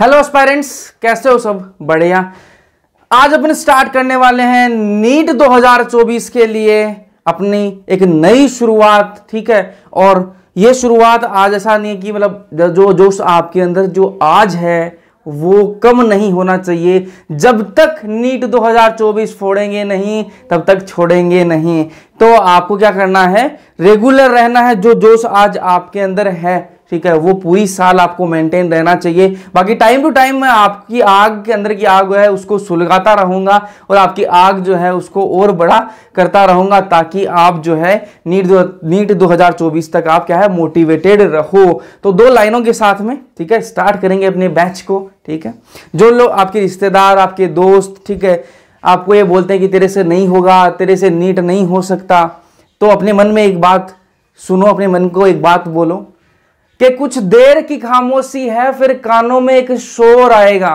hello aspirants कैसे हो सब बढ़िया आज अपन स्टार्ट करने वाले हैं नीट 2024 के लिए अपनी एक नई शुरुआत ठीक है और ये शुरुआत आज ऐसा नहीं है कि मतलब जो जोश आपके अंदर जो आज है वो कम नहीं होना चाहिए जब तक नीट 2024 फोड़ेंगे नहीं तब तक छोड़ेंगे नहीं तो आपको क्या करना है रेगुलर रहना है जो जोश आज आपके अंदर है ठीक है वो पूरी साल आपको मेंटेन रहना चाहिए बाकी टाइम टू टाइम मैं आपकी आग के अंदर की आग है उसको सुलगाता रहूंगा और आपकी आग जो है उसको और बड़ा करता रहूंगा ताकि आप जो है नीट दो नीट 2024 तक आप क्या है मोटिवेटेड रहो तो दो लाइनों के साथ में ठीक है स्टार्ट करेंगे अपने बैच को ठीक है जो लोग आपके रिश्तेदार आपके दोस्त ठीक है आपको ये बोलते हैं कि तेरे से नहीं होगा तेरे से नीट नहीं हो सकता तो अपने मन में एक बात सुनो अपने मन को एक बात बोलो कि कुछ देर की खामोशी है फिर कानों में एक शोर आएगा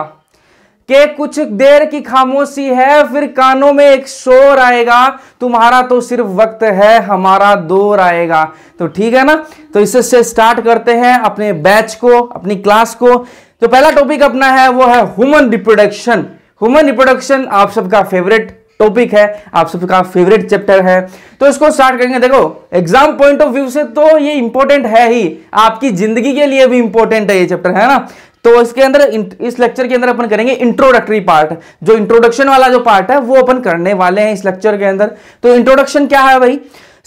कि कुछ देर की खामोशी है फिर कानों में एक शोर आएगा तुम्हारा तो सिर्फ वक्त है हमारा दौर आएगा तो ठीक है ना तो इससे स्टार्ट करते हैं अपने बैच को अपनी क्लास को तो पहला टॉपिक अपना है वो है ह्यूमन रिप्रोडक्शन ह्यूमन रिप्रोडक्शन आप सबका फेवरेट टॉपिक है आप सबका फेवरेट चैप्टर है तो इसको स्टार्ट करेंगे देखो एग्जाम पॉइंट ऑफ व्यू से तो ये इंपॉर्टेंट है ही आपकी जिंदगी के लिए भी इंपॉर्टेंट है ये चैप्टर है ना तो इसके अंदर इस लेक्चर के अंदर अपन करेंगे इंट्रोडक्टरी पार्ट जो इंट्रोडक्शन वाला जो पार्ट है वो अपन करने वाले हैं इस लेक्चर के अंदर तो इंट्रोडक्शन क्या है भाई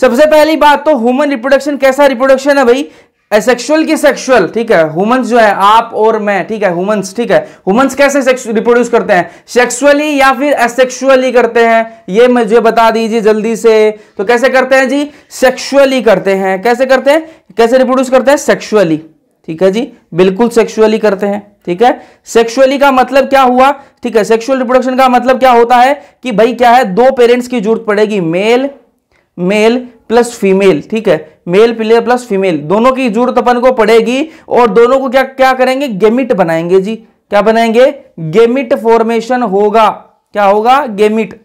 सबसे पहली बात तो ह्यूमन रिप्रोडक्शन कैसा रिप्रोडक्शन है भाई एसेक्सुअल की सेक्सुअल ठीक है हुमन्स जो है आप और मैं ठीक है हुमन्स ठीक है हुमन्स कैसे रिप्रोड्यूस करते हैं सेक्सुअली या फिर असेक्सुअली करते हैं ये मुझे बता दीजिए जल्दी से तो कैसे करते हैं जी सेक्सुअली करते हैं कैसे करते हैं कैसे रिप्रोड्यूस करते हैं सेक्सुअली ठीक है जी बिल्कुल सेक्सुअली करते हैं ठीक है सेक्सुअली का मतलब क्या हुआ ठीक है सेक्सुअल रिप्रोडक्शन का मतलब क्या होता है कि भाई क्या है दो पेरेंट्स की जरूरत पड़ेगी मेल मेल प्लस फीमेल ठीक है मेल प्लेयर प्लस फीमेल दोनों की जरूरत अपन को पड़ेगी और दोनों को क्या क्या करेंगे गेमिट बनाएंगे जी क्या बनाएंगे गेमिट फॉर्मेशन होगा क्या होगा गेमिट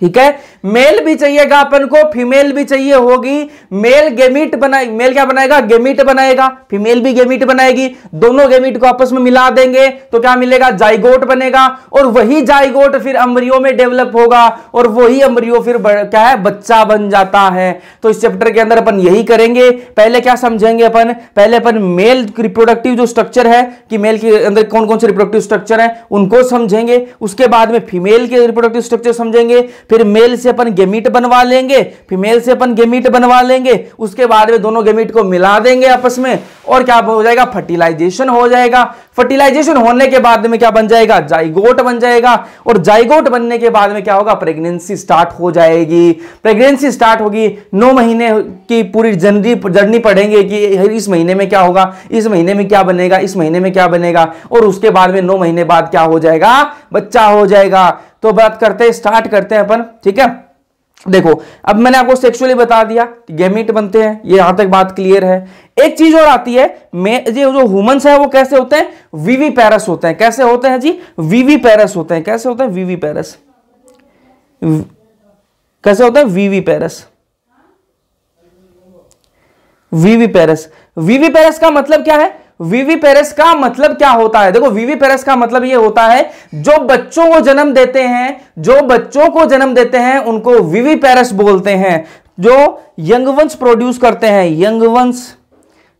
ठीक है मेल भी चाहिएगा अपन को फीमेल भी चाहिए होगी मेल गेमिट बनाए मेल क्या बनाएगा गेमिट बनाएगा फीमेल भी गेमिट बनाएगी दोनों गेमिट को आपस में मिला देंगे तो क्या मिलेगा जाइगोट बनेगा और वही जाइगोट फिर अमरियो में डेवलप होगा और वही अमरियो फिर क्या है बच्चा बन जाता है तो इस चैप्टर के अंदर अपन यही करेंगे पहले क्या समझेंगे अपन पहले अपन मेल रिप्रोडक्टिव जो स्ट्रक्चर है कि मेल के अंदर कौन कौन से रिप्रोडक्टिव स्ट्रक्चर है उनको समझेंगे उसके बाद में फीमेल के रिप्रोडक्टिव स्ट्रक्चर समझेंगे फिर मेल से अपन गेमिट बनवा लेंगे मेल से अपन गेमिट बनवा लेंगे उसके बाद में दोनों गेमिट को मिला देंगे आपस में और क्या हो जाएगा फर्टिलाइजेशन हो जाएगा फर्टिलाइजेशन होने के बाद में क्या बन जाएगा जाइगोट बन जाएगा और जाइगोट बनने के बाद में क्या होगा प्रेगनेंसी स्टार्ट हो जाएगी प्रेगनेंसी स्टार्ट होगी नौ महीने की पूरी जर्नी जर्नी पढ़ेंगे कि इस महीने में क्या होगा इस महीने में क्या बनेगा इस महीने में क्या बनेगा और उसके बाद में नौ महीने बाद क्या हो जाएगा बच्चा हो जाएगा तो बात करते हैं स्टार्ट करते हैं अपन ठीक है देखो अब मैंने आपको सेक्सुअली बता दिया गेमीट बनते हैं ये यहां तक बात क्लियर है एक चीज और आती है मैं ये जो ह्यूमंस है वो कैसे होते हैं वीवी पैरस होते हैं कैसे होते हैं जी वीवी पैरस होते हैं कैसे होते हैं वीवी पैरस कैसे होते हैं वीवी पैरस वीवी पैरस वीवी पैरस का मतलब क्या है वीवी पेरेस का मतलब क्या होता है देखो वीवी पेरेस का मतलब यह होता है जो बच्चों को जन्म देते हैं जो बच्चों को जन्म देते हैं उनको वीवी पेरेस बोलते हैं जो वंश प्रोड्यूस करते हैं वंश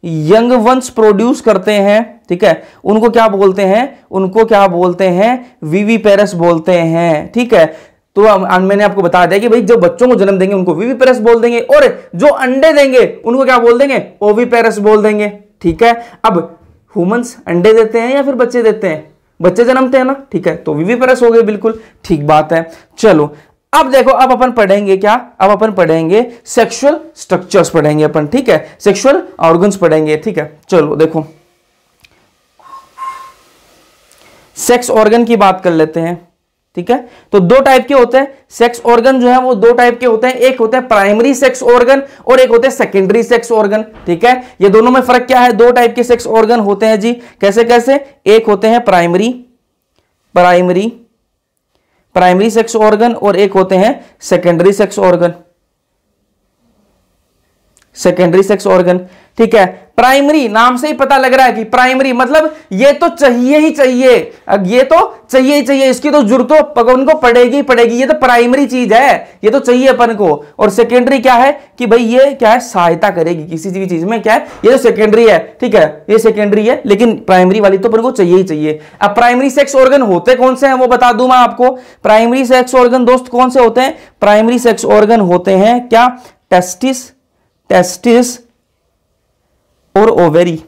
यंग वंश प्रोड्यूस करते हैं ठीक है उनको क्या बोलते हैं उनको क्या बोलते हैं वीवी पेरस बोलते हैं ठीक है तो मैंने आपको बता दिया कि भाई जो बच्चों को जन्म देंगे उनको वीवी पेरस बोल देंगे और जो अंडे देंगे उनको क्या बोल देंगे ओवी पेरस बोल देंगे ठीक है अब ह्यूमंस अंडे देते हैं या फिर बच्चे देते हैं बच्चे जन्मते हैं ना ठीक है तो विविपरस हो गए बिल्कुल ठीक बात है चलो अब देखो अब अपन पढ़ेंगे क्या अब अपन पढ़ेंगे सेक्सुअल स्ट्रक्चर्स पढ़ेंगे अपन ठीक है सेक्सुअल ऑर्गन्स पढ़ेंगे ठीक है चलो देखो सेक्स ऑर्गन की बात कर लेते हैं ठीक है तो दो टाइप के होते हैं सेक्स ऑर्गन जो है वो दो टाइप के होते हैं एक होते हैं प्राइमरी सेक्स ऑर्गन और एक होते हैं सेकेंडरी सेक्स ऑर्गन ठीक है ये दोनों में फर्क क्या है दो टाइप के सेक्स ऑर्गन होते हैं जी कैसे कैसे एक होते हैं primary primary primary sex organ और एक होते हैं secondary sex organ secondary sex organ ठीक है प्राइमरी नाम से ही पता लग रहा है कि प्राइमरी मतलब ये तो चाहिए ही चाहिए अब ये तो चाहिए ही चाहिए इसकी तो जरूरत तो उनको पड़ेगी पड़ेगी ये तो प्राइमरी चीज है ये तो चाहिए अपन को और सेकेंडरी क्या है कि भाई ये क्या है सहायता करेगी किसी भी चीज में क्या है ये तो सेकेंडरी है ठीक है ये सेकेंडरी है लेकिन प्राइमरी वाली तो अपन को चाहिए ही चाहिए अब प्राइमरी सेक्स ऑर्गन होते कौन से हैं वो बता दू मैं आपको प्राइमरी सेक्स ऑर्गन दोस्त कौन से होते हैं प्राइमरी सेक्स ऑर्गन होते हैं क्या टेस्टिस टेस्टिस और ओवेरी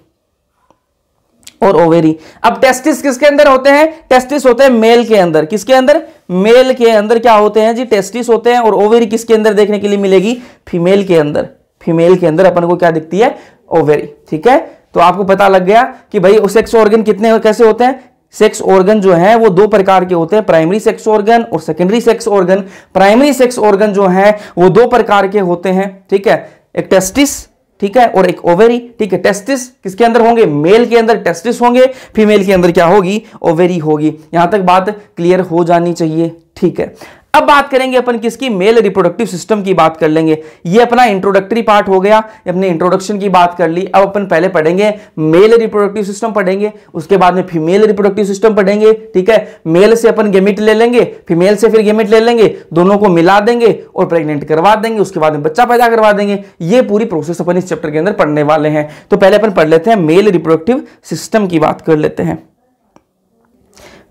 और ओवेरी अब टेस्टिस किसके अंदर होते हैं टेस्टिस होते हैं मेल के अंदर किसके अंदर मेल के अंदर क्या होते हैं जी टेस्टिस होते हैं और ओवेरी किसके अंदर देखने के लिए मिलेगी फीमेल के अंदर फीमेल के अंदर अपन को क्या दिखती है ओवेरी ठीक है तो आपको पता लग गया कि भाई सेक्स ऑर्गन कितने कैसे होते हैं सेक्स ऑर्गन जो है वो दो प्रकार के होते हैं प्राइमरी सेक्स ऑर्गन और secondary sex organ primary sex organ जो है वो दो प्रकार के होते हैं ठीक है एक टेस्टिस ठीक है और एक ओवेरी ठीक है टेस्टिस किसके अंदर होंगे मेल के अंदर टेस्टिस होंगे फीमेल के अंदर क्या होगी ओवेरी होगी यहां तक बात क्लियर हो जानी चाहिए ठीक है अब बात करेंगे अपन किसकी मेल रिप्रोडक्टिव सिस्टम की बात कर लेंगे ये अपना इंट्रोडक्टरी पार्ट हो गया अपने इंट्रोडक्शन की बात कर ली अब अपन पहले पढ़ेंगे मेल रिप्रोडक्टिव सिस्टम पढ़ेंगे उसके बाद में फीमेल रिप्रोडक्टिव सिस्टम पढ़ेंगे ठीक है मेल से अपन गेमिट ले लेंगे फीमेल से फिर गेमिट ले लेंगे दोनों को मिला देंगे और प्रेग्नेंट करवा देंगे उसके बाद में बच्चा पैदा करवा देंगे ये पूरी प्रोसेस अपन इस चैप्टर के अंदर पढ़ने वाले हैं तो पहले अपन पढ़ लेते हैं मेल रिप्रोडक्टिव सिस्टम की बात कर लेते हैं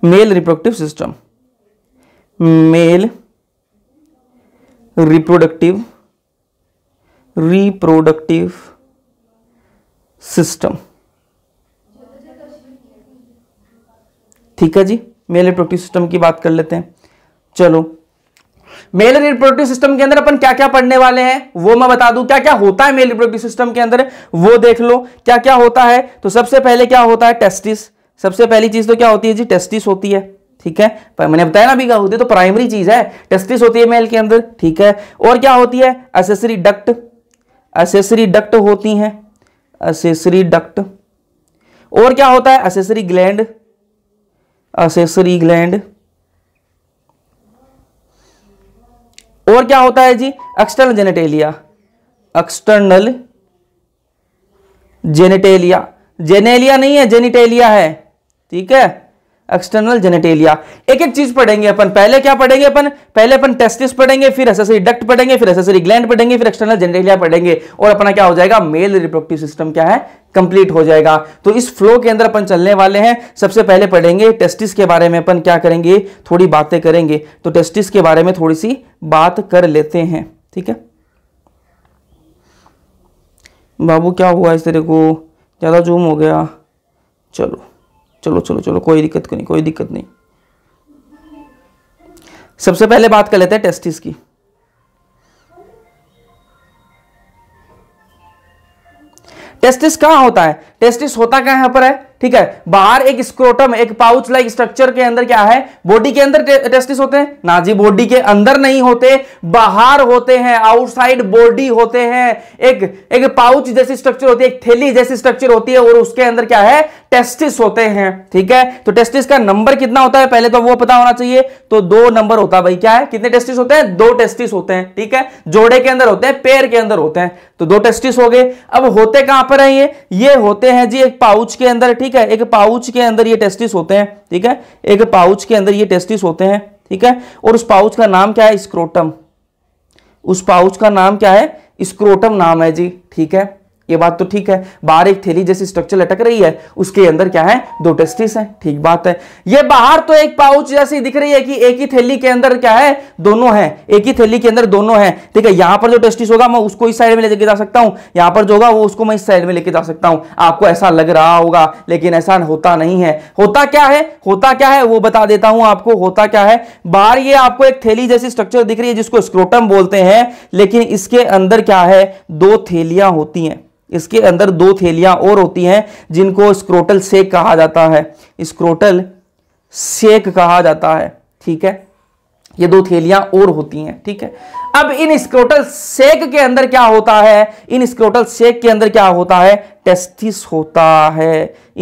male reproductive system male reproductive reproductive system ठीक है जी मेल रिप्रोडक्टिव सिस्टम की बात कर लेते हैं चलो मेल रिप्रोडक्टिव सिस्टम के अंदर अपन क्या क्या पढ़ने वाले हैं वो मैं बता दूं क्या क्या होता है मेल रिप्रोडक्टिव सिस्टम के अंदर वो देख लो क्या क्या होता है तो सबसे पहले क्या होता है टेस्टिस सबसे पहली चीज तो क्या होती है जी टेस्टिस होती है ठीक है मैंने बताया ना बीघा होती तो प्राइमरी चीज है टेस्टिस होती है मेल तो के अंदर ठीक है और क्या होती है असेसरी डक्ट असेसरी डक्ट होती है असेसरी डक्ट और क्या होता है असेसरी ग्लैंड असेसरी ग्लैंड और क्या होता है जी external genitalia external genitalia genelia नहीं है जेनिटेलिया है ठीक है एक्सटर्नल जेनेटेलिया एक एक चीज पढ़ेंगे अपन पहले क्या पढ़ेंगे अपन पहले अपन टेस्टिस पढ़ेंगे फिर एसेसरी डक्ट पढ़ेंगे फिर एसेसरी ग्लैंड पढ़ेंगे फिर एक्सटर्नल जेनेटेलिया पढ़ेंगे और अपना क्या हो जाएगा मेल रिप्रोडक्टिव सिस्टम क्या है कंप्लीट हो जाएगा तो इस फ्लो के अंदर अपन चलने वाले हैं सबसे पहले पढ़ेंगे टेस्टिस के बारे में अपन क्या करेंगे थोड़ी बातें करेंगे तो टेस्टिस के बारे में थोड़ी सी बात कर लेते हैं ठीक है बाबू क्या हुआ इस तरह को ज़्यादा जूम हो गया चलो चलो चलो चलो कोई दिक्कत नहीं कोई दिक्कत नहीं सबसे पहले बात कर लेते हैं टेस्टिस की टेस्टिस कहां होता है टेस्टिस होता क्या यहां पर है ठीक है बाहर एक स्क्रोटम एक पाउच लाइक स्ट्रक्चर के अंदर क्या है बॉडी के अंदर टेस्टिस होते हैं ना जी बॉडी के अंदर नहीं होते बाहर होते हैं आउटसाइड बॉडी होते हैं एक एक पाउच जैसी स्ट्रक्चर होती है एक थैली जैसी स्ट्रक्चर होती है और उसके अंदर क्या है टेस्टिस होते हैं ठीक है तो टेस्टिस का नंबर कितना होता है पहले तो वो पता होना चाहिए तो दो नंबर होता है भाई क्या है कितने टेस्टिस होते हैं दो टेस्टिस होते हैं ठीक है जोड़े के अंदर होते हैं पेड़ के अंदर होते हैं तो दो टेस्टिस हो गए अब होते कहां पर है ये ये होते हैं जी एक पाउच के अंदर ठीक ठीक है एक पाउच के अंदर ये टेस्टिस होते हैं ठीक है एक पाउच के अंदर ये टेस्टिस होते हैं ठीक है और उस पाउच का नाम क्या है स्क्रोटम उस पाउच का नाम क्या है स्क्रोटम नाम है जी ठीक है ये बात तो ठीक है बाहर एक थैली जैसी स्ट्रक्चर लटक रही है उसके अंदर क्या है दो टेस्टिस है ठीक बात है ये बाहर तो एक पाउच जैसी दिख रही है कि एक ही थैली के अंदर क्या है दोनों है एक ही थैली के अंदर दोनों हैं ठीक है यहां पर जो टेस्टिस होगा मैं उसको इस साइड में लेके जा सकता हूं यहां पर जो होगा वो उसको मैं इस साइड में लेके जा सकता हूं आपको ऐसा लग रहा होगा लेकिन ऐसा होता नहीं है होता क्या है होता क्या है वो बता देता हूं आपको होता क्या है बाहर ये आपको एक थैली जैसी स्ट्रक्चर दिख रही है जिसको स्क्रोटम बोलते हैं लेकिन इसके अंदर क्या है दो थैलियां होती हैं इसके अंदर दो थैलियां और होती हैं जिनको स्क्रोटल सेक कहा जाता है स्क्रोटल सेक कहा जाता है ठीक है ये दो थैलियां और होती हैं ठीक है अब इन स्क्रोटल सेक के अंदर क्या होता है इन स्क्रोटल सेक के अंदर क्या होता है टेस्टिस होता है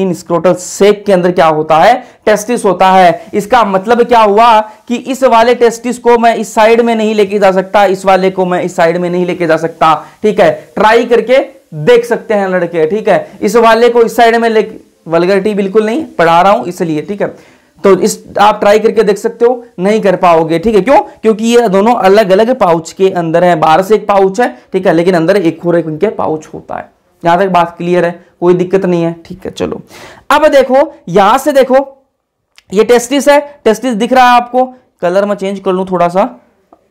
इन स्क्रोटल सेक के अंदर क्या होता है टेस्टिस होता है इसका मतलब क्या हुआ कि इस वाले टेस्टिस को मैं इस साइड में नहीं लेके जा सकता इस वाले को मैं इस साइड में नहीं लेके जा सकता ठीक है ट्राई करके देख सकते हैं लड़के ठीक है इस वाले को इस साइड में ले वलगरिटी बिल्कुल नहीं पढ़ा रहा हूं इसलिए ठीक है तो इस आप ट्राई करके देख सकते हो नहीं कर पाओगे ठीक है क्यों क्योंकि ये दोनों अलग अलग पाउच के अंदर है बाहर से एक पाउच है ठीक है लेकिन अंदर एक और एक उनके पाउच होता है यहां तक बात क्लियर है कोई दिक्कत नहीं है ठीक है चलो अब देखो यहां से देखो ये टेस्टिस है टेस्टिस दिख रहा है आपको कलर में चेंज कर लू थोड़ा सा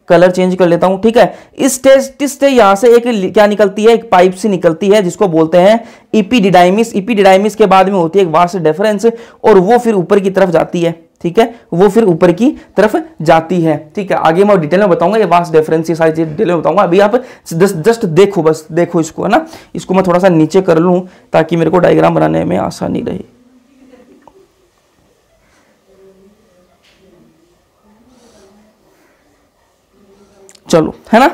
कलर चेंज कर लेता हूं ठीक है इस टेस्ट से यहां से एक क्या निकलती है एक पाइप सी निकलती है जिसको बोलते हैं इपीडिडाइमिस इपीडिडाइमिस के बाद में होती है एक वास्ट डेफरेंस और वो फिर ऊपर की तरफ जाती है ठीक है वो फिर ऊपर की तरफ जाती है ठीक है आगे मैं डिटेल में बताऊंगा ये वास्ट डेफरेंस ये सारी चीज डिटेल में बताऊंगा अभी आप जस्ट देखो बस देखो इसको है ना इसको मैं थोड़ा सा नीचे कर लूँ ताकि मेरे को डायग्राम बनाने में आसानी रहे चलो है ना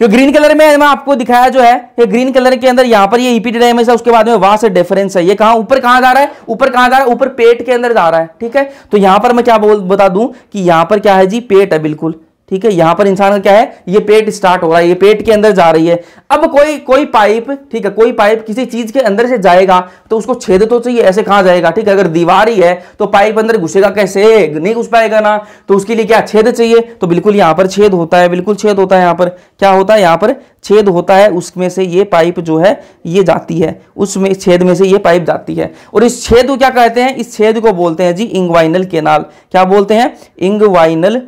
जो ग्रीन कलर में मैं आपको दिखाया जो है ये ग्रीन कलर के अंदर यहां पर ये e है उसके बाद में वास डिफरेंस है ये कहा ऊपर कहां जा रहा है ऊपर कहां जा रहा है ऊपर पेट के अंदर जा रहा है ठीक है तो यहां पर मैं क्या बोल बता दूं कि यहां पर क्या है जी पेट है बिल्कुल ठीक है यहां पर इंसान का क्या है ये पेट स्टार्ट हो रहा है ये पेट के अंदर जा रही है अब कोई कोई पाइप ठीक है कोई पाइप किसी चीज के अंदर से जाएगा तो उसको छेद तो चाहिए ऐसे कहां जाएगा ठीक है अगर दीवार ही है तो पाइप अंदर घुसेगा कैसे नहीं घुस पाएगा ना तो उसके लिए क्या छेद चाहिए तो बिल्कुल यहां पर छेद होता है बिल्कुल छेद होता है यहां पर क्या होता है यहां पर छेद होता है उसमें से ये पाइप जो है ये जाती है उसमें छेद में से ये पाइप जाती है और इस छेद को क्या कहते हैं इस छेद को बोलते हैं जी इंगवाइनल केनाल क्या बोलते हैं इंगवाइनल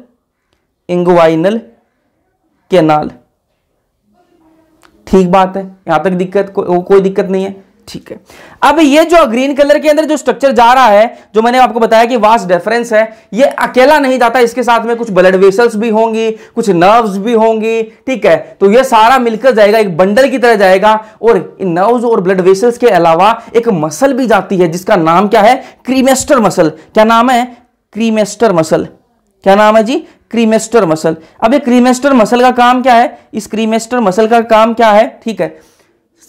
इंगवाइनल केनाल ठीक बात है यहां तक दिक्कत को, कोई दिक्कत नहीं है ठीक है अब ये जो ग्रीन कलर के अंदर जो स्ट्रक्चर जा रहा है जो मैंने आपको बताया कि वास्ट डेफरेंस है ये अकेला नहीं जाता इसके साथ में कुछ ब्लड वेसल्स भी होंगी कुछ नर्व्स भी होंगी ठीक है तो ये सारा मिलकर जाएगा एक बंडल की तरह जाएगा और नर्व्स और ब्लड वेसल्स के अलावा एक मसल भी जाती है जिसका नाम क्या है क्रीमेस्टर मसल क्या नाम है क्रीमेस्टर मसल क्या नाम है जी क्रीमेस्टर मसल अब ये क्रीमेस्टर मसल का काम क्या है इस क्रीमेस्टर मसल का काम क्या है ठीक है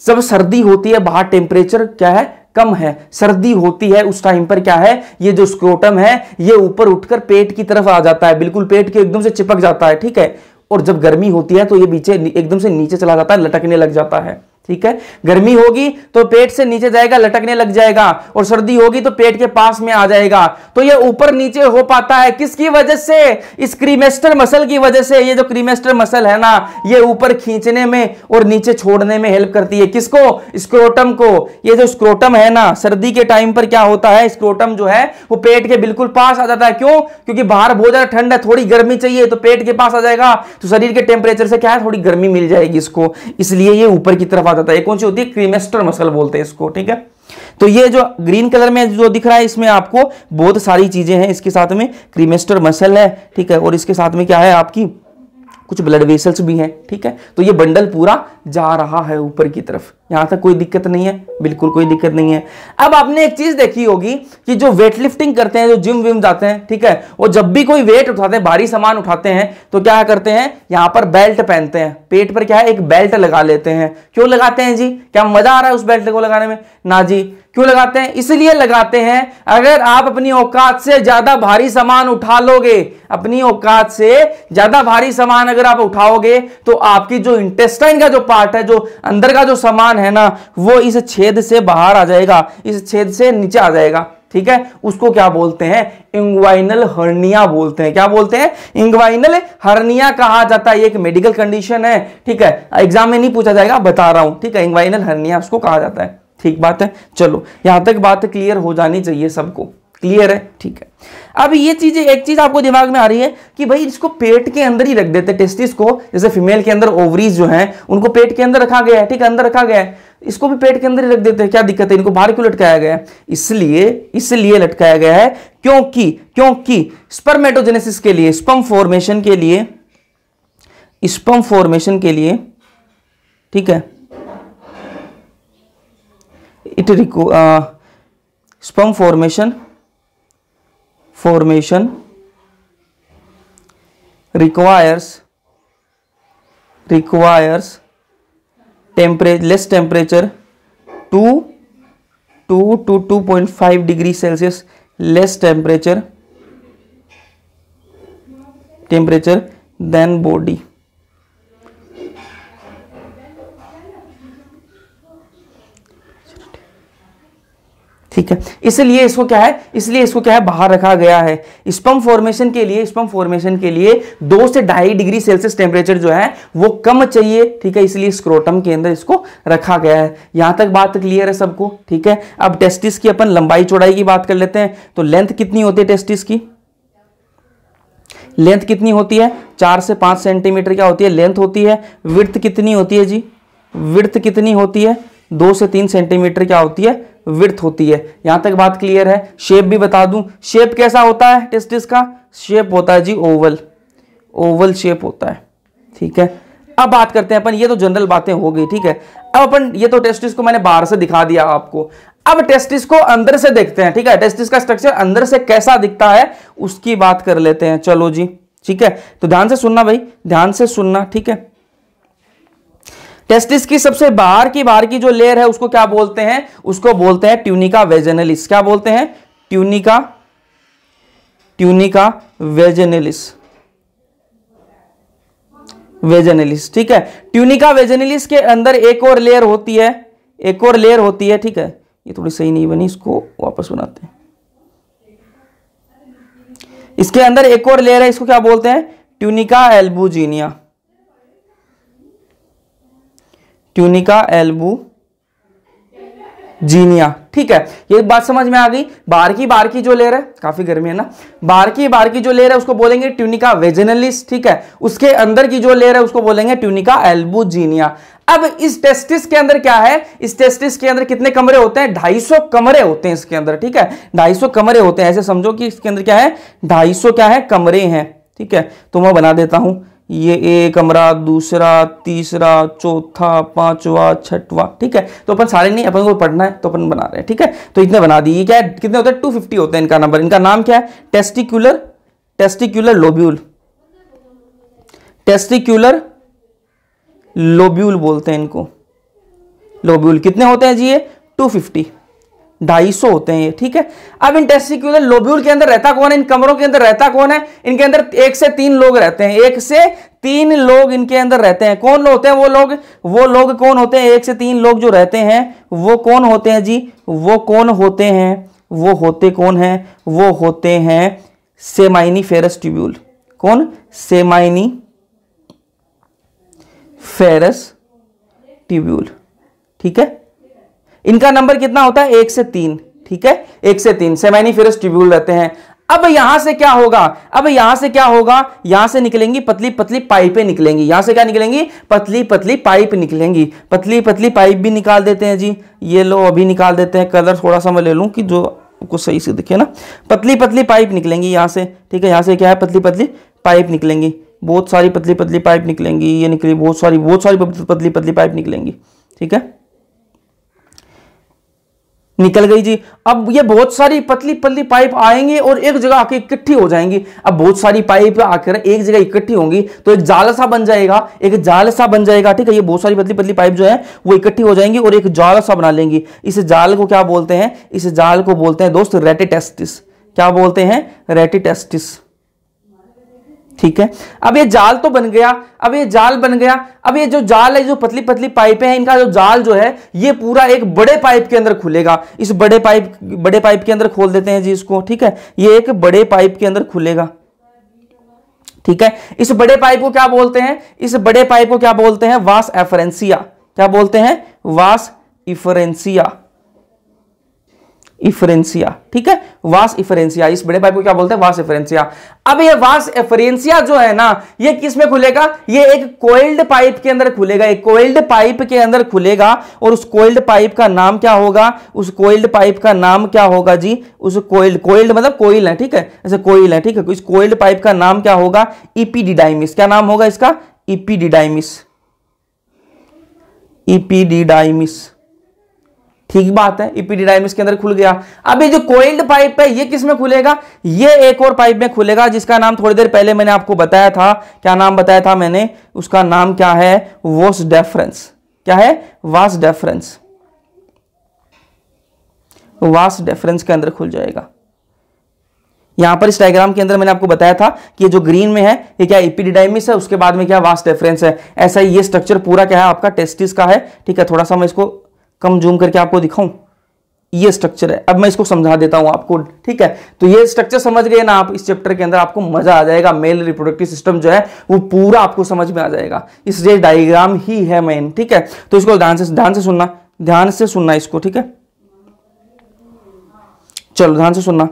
जब सर्दी होती है बाहर टेम्परेचर क्या है कम है सर्दी होती है उस टाइम पर क्या है ये जो स्क्रोटम है ये ऊपर उठकर पेट की तरफ आ जाता है बिल्कुल पेट के एकदम से चिपक जाता है ठीक है और जब गर्मी होती है तो ये पीछे एकदम से नीचे चला जाता है लटकने लग जाता है ठीक है गर्मी होगी तो पेट से नीचे जाएगा लटकने लग जाएगा और सर्दी होगी तो पेट के पास में आ जाएगा तो ये ऊपर नीचे हो पाता है किसकी वजह से इस क्रीमेस्टर मसल की वजह से ये जो क्रीमेस्टर मसल है ना ये ऊपर खींचने में और नीचे छोड़ने में हेल्प करती है किसको स्क्रोटम को ये जो स्क्रोटम है ना सर्दी के टाइम पर क्या होता है स्क्रोटम जो है वो पेट के बिल्कुल पास आ जाता है क्यों क्योंकि बाहर बहुत ज्यादा ठंड है थोड़ी गर्मी चाहिए तो पेट के पास आ जाएगा तो शरीर के टेम्परेचर से क्या है थोड़ी गर्मी मिल जाएगी इसको इसलिए ये ऊपर की तरफ कहा जाता है तो कौन सी होती है क्रीमेस्टर मसल बोलते हैं इसको ठीक है तो ये जो ग्रीन कलर में जो दिख रहा है इसमें आपको बहुत सारी चीजें हैं इसके साथ में क्रीमेस्टर मसल है ठीक है और इसके साथ में क्या है आपकी कुछ ब्लड वेसल्स भी हैं ठीक है तो ये बंडल पूरा जा रहा है ऊपर की तरफ यहां तक कोई दिक्कत नहीं है बिल्कुल कोई दिक्कत नहीं है अब आपने एक चीज देखी होगी कि जो वेट लिफ्टिंग करते हैं जो जिम विम जाते हैं ठीक है वो जब भी कोई वेट उठाते हैं भारी सामान उठाते हैं तो क्या करते हैं यहां पर बेल्ट पहनते हैं पेट पर क्या है एक बेल्ट लगा लेते हैं क्यों लगाते हैं जी क्या मजा आ रहा है उस बेल्ट को लगाने में ना जी क्यों लगाते हैं इसलिए लगाते हैं अगर आप अपनी औकात से ज़्यादा भारी सामान उठा लोगे अपनी औकात से ज़्यादा भारी सामान अगर आप उठाओगे तो आपकी जो इंटेस्टाइन का जो पार्ट है जो अंदर का जो सामान है ना वो इस छेद से बाहर आ जाएगा इस छेद से नीचे आ जाएगा ठीक है उसको क्या बोलते हैं इंग्वाइनल हर्निया बोलते हैं क्या बोलते हैं इंग्वाइनल हर्निया कहा जाता है एक मेडिकल कंडीशन है ठीक है एग्जाम में नहीं पूछा जाएगा बता रहा हूं ठीक है इंग्वाइनल हर्निया उसको कहा जाता है ठीक बात है चलो यहां तक बात क्लियर हो जानी चाहिए सबको क्लियर है ठीक है अब ये चीज़ एक चीज़ आपको दिमाग में आ रही है कि भाई इसको पेट के अंदर ही रख देते टेस्टिस को जैसे फीमेल के अंदर ओवरीज जो हैं उनको पेट के अंदर रखा गया है ठीक है अंदर रखा गया है इसको भी पेट के अंदर ही रख देते हैं क्या दिक्कत है इनको बाहर क्यों लटकाया गया है इसलिए इसलिए लटकाया गया है क्योंकि क्योंकि स्पर्मेटोजेनेसिस के लिए स्पम फॉर्मेशन के लिए स्पम फॉर्मेशन के लिए ठीक है it uh, sperm formation formation requires requires temperature less temperature 2 2 to 2.5 degree celsius less temperature temperature than body ठीक है इसलिए इसको क्या है इसलिए इसको क्या है बाहर रखा गया है स्पम फॉर्मेशन के लिए स्पम फॉर्मेशन के लिए दो से ढाई डिग्री सेल्सियस टेम्परेचर जो है वो कम चाहिए ठीक है इसलिए स्क्रोटम के अंदर इसको रखा गया है यहां तक बात क्लियर है सबको ठीक है अब टेस्टिस की अपन लंबाई चौड़ाई की बात कर लेते हैं तो लेंथ कितनी होती है टेस्टिस की लेंथ कितनी होती है चार से पांच सेंटीमीटर क्या होती है लेंथ होती है विर्थ कितनी होती है जी विर्थ कितनी होती है दो से तीन सेंटीमीटर क्या होती है विर्थ होती है यहां तक बात क्लियर है शेप भी बता दूं शेप कैसा होता है टेस्टिस का शेप होता है जी ओवल ओवल शेप होता है ठीक है अब बात करते हैं अपन ये तो जनरल बातें हो गई ठीक है अब अपन ये तो टेस्टिस को मैंने बाहर से दिखा दिया आपको अब टेस्टिस को अंदर से देखते हैं ठीक है टेस्टिस का स्ट्रक्चर अंदर से कैसा दिखता है उसकी बात कर लेते हैं चलो जी ठीक है तो ध्यान से सुनना भाई ध्यान से सुनना ठीक है टेस्टिस की सबसे बाहर की बाहर की जो लेयर है उसको क्या बोलते हैं उसको बोलते हैं ट्यूनिका वेजेनलिस क्या बोलते हैं ट्यूनिका ट्यूनिका वेजेनलिस वेजेनलिस ठीक है ट्यूनिका वेजेनलिस के अंदर एक और लेयर होती है एक और लेयर होती है ठीक है ये थोड़ी सही नहीं बनी इसको वापस बनाते हैं इसके अंदर एक और लेयर है इसको क्या बोलते हैं tunica albuginea tunica albuginea ठीक है ये बात समझ में आ गई बार की बार की जो लेयर है काफी गर्मी है ना बार की बार की जो लेयर है उसको बोलेंगे ट्यूनिका वेजनलिस ठीक है उसके अंदर की जो लेयर है उसको बोलेंगे ट्यूनिका एल्बू जीनिया अब इस टेस्टिस के अंदर क्या है इस टेस्टिस के अंदर कितने कमरे होते हैं ढाई कमरे होते हैं इसके अंदर ठीक है ढाई कमरे होते हैं ऐसे समझो कि इसके अंदर क्या है ढाई क्या है कमरे हैं ठीक है तो मैं बना देता हूं ये एक कमरा दूसरा तीसरा चौथा पांचवा छठवा ठीक है तो अपन सारे नहीं अपन को पढ़ना है तो अपन बना रहे हैं ठीक है तो इतने बना दिए क्या है कितने होते हैं टू फिफ्टी होते हैं इनका नंबर इनका नाम क्या है testicular testicular lobule testicular lobule बोलते हैं इनको लोब्यूल कितने होते हैं जी ये टू फिफ्टी ढाई सौ होते हैं ठीक है अब इन टेस्टिक्यूल लोब्यूल के अंदर रहता कौन है इन कमरों के अंदर रहता कौन है इनके अंदर एक से तीन लोग रहते हैं एक से तीन लोग इनके अंदर रहते हैं कौन होते हैं वो लोग वो लोग कौन होते हैं एक से तीन लोग जो रहते हैं वो कौन होते हैं जी वो कौन होते हैं वो होते कौन है वो होते हैं सेमाइनी फेरस ट्यूब्यूल कौन सेमाइनी फेरस ट्यूब्यूल ठीक है इनका नंबर कितना होता है एक से तीन ठीक है एक से तीन सेमाइनी फिर ट्रिब्यूल रहते हैं अब यहां से क्या होगा अब यहां से क्या होगा यहां से निकलेंगी पतली पतली पाइपें निकलेंगी यहां से क्या निकलेंगी पतली पतली पाइप निकलेंगी पतली पतली पाइप भी निकाल देते हैं जी ये लो अभी निकाल देते हैं कलर थोड़ा सा मैं ले लूं कि जो आपको सही से दिखे ना पतली पतली पाइप निकलेंगी यहां से ठीक है यहां से क्या है पतली पतली पाइप निकलेंगी बहुत सारी पतली पतली पाइप निकलेंगी ये निकली बहुत सारी बहुत सारी पतली पतली पाइप निकलेंगी ठीक है निकल गई जी अब ये बहुत सारी पतली पतली पाइप आएंगी और एक जगह आके इकट्ठी हो जाएंगी अब बहुत सारी पाइप आकर एक जगह इकट्ठी होंगी तो एक जाल सा बन जाएगा एक जाल सा बन जाएगा ठीक है ये बहुत सारी पतली पतली पाइप जो है वो इकट्ठी हो जाएंगी और एक जाल सा बना लेंगी इस जाल को क्या बोलते हैं इस जाल को बोलते हैं दोस्त रेटिटेस्टिस क्या बोलते हैं रेटिटेस्टिस ठीक है अब ये जाल तो बन गया अब ये जाल बन गया अब ये जो जाल है जो पतली पतली पाइपें हैं इनका जो जाल जो है ये पूरा एक बड़े पाइप के अंदर खुलेगा इस बड़े पाइप बड़े पाइप के अंदर खोल देते हैं जी इसको ठीक है ये एक बड़े पाइप के अंदर खुलेगा ठीक है इस बड़े पाइप को क्या बोलते हैं इस बड़े पाइप को क्या बोलते हैं वास एफरेंसिया क्या बोलते हैं वास इफरेंसिया इफरेंसिया ठीक है वास इफरेंसिया इस बड़े भाई को क्या बोलते हैं वास इफरेंसिया अब ये वास इफरेंसिया जो है ना ये किस में खुलेगा ये एक कोइल्ड पाइप के अंदर खुलेगा एक कोइल्ड पाइप के अंदर खुलेगा और उस कोइल्ड पाइप का नाम क्या होगा उस कोइल्ड पाइप का नाम क्या होगा जी उस कोइल्ड कोइल्ड मतलब कोइल है ठीक है ऐसे कोइल है ठीक है इस कोइल्ड पाइप का नाम क्या होगा इपीडिडाइमिस क्या नाम होगा इसका इपीडिडाइमिस इपीडिडाइमिस ठीक बात है ईपीडी e इपीडीडाइम इसके अंदर खुल गया अब ये जो कोइल्ड पाइप है ये किस में खुलेगा ये एक और पाइप में खुलेगा जिसका नाम थोड़ी देर पहले मैंने आपको बताया था क्या नाम बताया था मैंने उसका नाम क्या है वॉस डेफरेंस क्या है वास डेफरेंस वास डेफरेंस के अंदर खुल जाएगा यहां पर इस डायग्राम के अंदर मैंने आपको बताया था कि ये जो ग्रीन में है ये क्या इपीडिडाइमिस e है उसके बाद में क्या वास्ट डिफरेंस है ऐसा ही ये स्ट्रक्चर पूरा क्या है आपका टेस्टिस का है ठीक है थोड़ा सा मैं इसको कम जूम करके आपको दिखाऊं ये स्ट्रक्चर है अब मैं इसको समझा देता हूं आपको ठीक है तो ये स्ट्रक्चर समझ गए ना आप इस चैप्टर के अंदर आपको मजा आ जाएगा मेल रिप्रोडक्टिव सिस्टम जो है वो पूरा आपको समझ में आ जाएगा इस ये डायग्राम ही है मेन ठीक है तो इसको ध्यान से ध्यान से सुनना ध्यान से सुनना इसको ठीक है चलो ध्यान से सुनना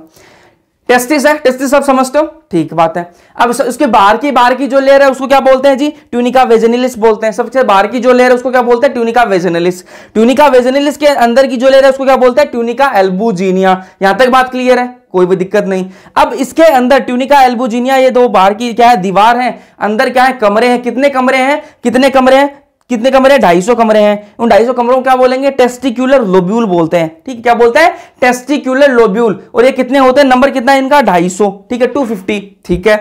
टेस्टिस है टेस्टिस आप समझते हो ठीक बात है अब उसके बाहर की बाहर की जो लेयर है उसको क्या बोलते हैं जी ट्यूनिका वेजनिलिस बोलते हैं सबसे बाहर की जो लेयर है उसको क्या बोलते हैं ट्यूनिका वेजनिलिस ट्यूनिका वेजनिलिस के अंदर की जो लेयर है उसको क्या बोलते हैं ट्यूनिका एल्बुजीनिया यहां तक बात क्लियर है कोई भी दिक्कत नहीं अब इसके अंदर ट्यूनिका एल्बुजीनिया ये दो बाहर की क्या है दीवार है अंदर क्या है कमरे हैं कितने कमरे हैं कितने कमरे हैं कितने कमरे हैं ढाई सौ कमरे हैं उन ढाई सौ कमरों को क्या बोलेंगे टेस्टिक्यूलर लोब्यूल बोलते हैं ठीक है क्या बोलते हैं टेस्टिक्यूलर लोब्यूल और ये कितने होते हैं नंबर कितना है इनका ढाई सौ ठीक है टू फिफ्टी ठीक है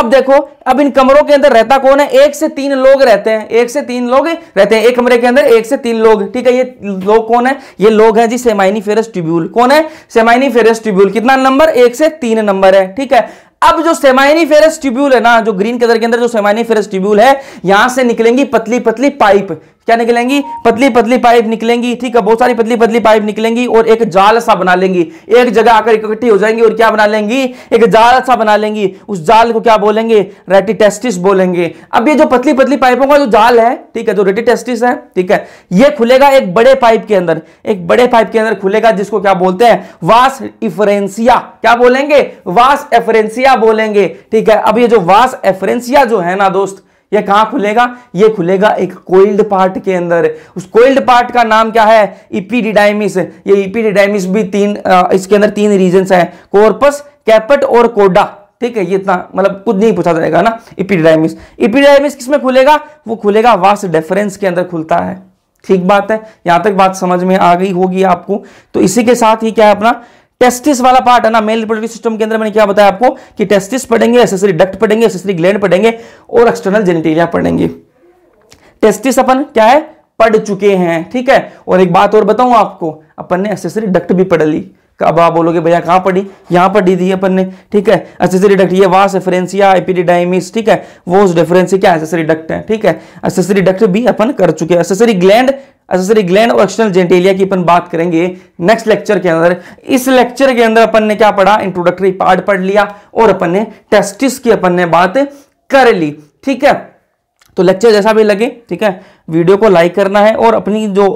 अब देखो अब इन कमरों के अंदर रहता कौन है एक से तीन लोग रहते हैं एक से तीन लोग रहते हैं एक कमरे के अंदर एक से तीन लोग ठीक है ये लोग कौन है ये लोग हैं जी सेमाइनी फेरस ट्रिब्यूल कौन है सेमाइनी फेरस ट्रिब्यूल कितना नंबर एक से तीन नंबर है ठीक है अब जो सेमाइनी फेरस ट्यूब्यूल है ना जो ग्रीन कलर के अंदर जो सेमाइनी फेरस ट्यूब्यूल है यहां से निकलेंगी पतली पतली पाइप क्या निकलेंगी पतली पतली पाइप निकलेंगी ठीक है बहुत सारी पतली पतली पाइप निकलेंगी और एक जाल सा बना लेंगी एक जगह आकर इकट्ठी हो जाएंगी और क्या बना लेंगी एक जाल सा बना लेंगी उस जाल को क्या बोलेंगे रेटिटेस्टिस बोलेंगे अब ये जो पतली पतली पाइपों का जो जाल है ठीक है जो रेटिटेस्टिस है ठीक है ये खुलेगा एक बड़े पाइप के अंदर एक बड़े पाइप के अंदर खुलेगा जिसको क्या बोलते हैं वास इफरेंसिया क्या बोलेंगे वास एफरेंसिया बोलेंगे ठीक है अब ये जो वास एफरेंसिया जो है ना दोस्त यह कहां खुलेगा यह खुलेगा एक कोइल्ड पार्ट के अंदर उस कोइल्ड पार्ट का नाम क्या है इपीडिडाइमिस ये इपीडिडाइमिस भी तीन इसके अंदर तीन रीजन है कोर्पस कैपट और कोडा ठीक है ये इतना मतलब कुछ नहीं पूछा जाएगा ना इपीडाइमिस इपीडाइमिस किसमें खुलेगा वो खुलेगा वास डेफरेंस के अंदर खुलता है ठीक बात है यहां तक बात समझ में आ गई होगी आपको तो इसी के साथ ही क्या है अपना टेस्टिस वाला पार्ट है ना मेल रिपोर्टरी सिस्टम के अंदर मैंने क्या बताया आपको कि टेस्टिस पढ़ेंगे एसेसरी डक्ट पढ़ेंगे एसेसरी ग्लैंड पढ़ेंगे और एक्सटर्नल जेनिटेरिया पढ़ेंगे टेस्टिस अपन क्या है पढ़ चुके हैं ठीक है और एक बात और बताऊं आपको अपन ने एसेसरी डक्ट भी पढ़ ली अब आप बोलोगे भैया कहाँ पढ़ी यहाँ पर डी दी अपन ने ठीक है एसेसरी डक्ट ये वास एफरेंसिया एपिडिडाइमिस ठीक है वो उस डिफरेंस क्या एसेसरी डक्ट है ठीक है एसेसरी डक्ट भी अपन कर चुके हैं एसेसरी ग्लैंड एसेसरी ग्लैंड और एक्सटर्नल जेंटेलिया की अपन बात करेंगे नेक्स्ट लेक्चर के अंदर इस लेक्चर के अंदर अपन ने क्या पढ़ा इंट्रोडक्टरी पार्ट पढ़ लिया और अपन ने टेस्टिस की अपन ने बात कर ली ठीक है तो लेक्चर जैसा भी लगे ठीक है वीडियो को लाइक करना है और अपनी जो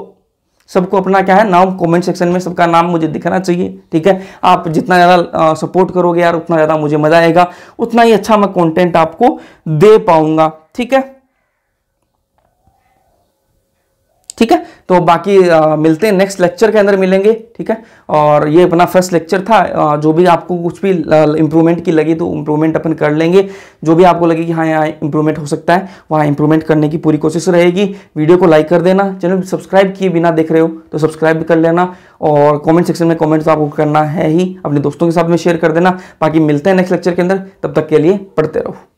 सबको अपना क्या है नाम कमेंट सेक्शन में सबका नाम मुझे दिखना चाहिए ठीक है आप जितना ज़्यादा सपोर्ट करोगे यार उतना ज़्यादा मुझे मज़ा आएगा उतना ही अच्छा मैं कंटेंट आपको दे पाऊँगा ठीक है ठीक है तो बाकी आ, मिलते हैं नेक्स्ट लेक्चर के अंदर मिलेंगे ठीक है और ये अपना फर्स्ट लेक्चर था आ, जो भी आपको कुछ भी इंप्रूवमेंट की लगी तो इंप्रूवमेंट अपन कर लेंगे जो भी आपको लगे कि हाँ यहाँ इंप्रूवमेंट हो सकता है वहाँ इंप्रूवमेंट करने की पूरी कोशिश रहेगी वीडियो को लाइक कर देना चैनल सब्सक्राइब किए बिना देख रहे हो तो सब्सक्राइब कर लेना और कॉमेंट सेक्शन में कॉमेंट तो आपको करना है ही अपने दोस्तों के साथ में शेयर कर देना बाकी मिलते हैं नेक्स्ट लेक्चर के अंदर तब तक के लिए पढ़ते रहो